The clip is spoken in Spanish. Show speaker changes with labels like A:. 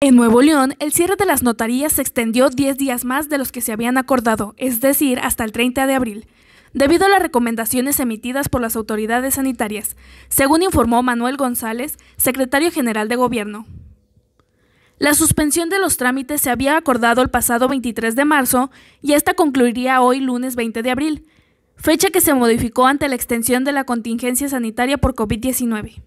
A: En Nuevo León, el cierre de las notarías se extendió 10 días más de los que se habían acordado, es decir, hasta el 30 de abril, debido a las recomendaciones emitidas por las autoridades sanitarias, según informó Manuel González, secretario general de Gobierno. La suspensión de los trámites se había acordado el pasado 23 de marzo y esta concluiría hoy lunes 20 de abril, fecha que se modificó ante la extensión de la contingencia sanitaria por COVID-19.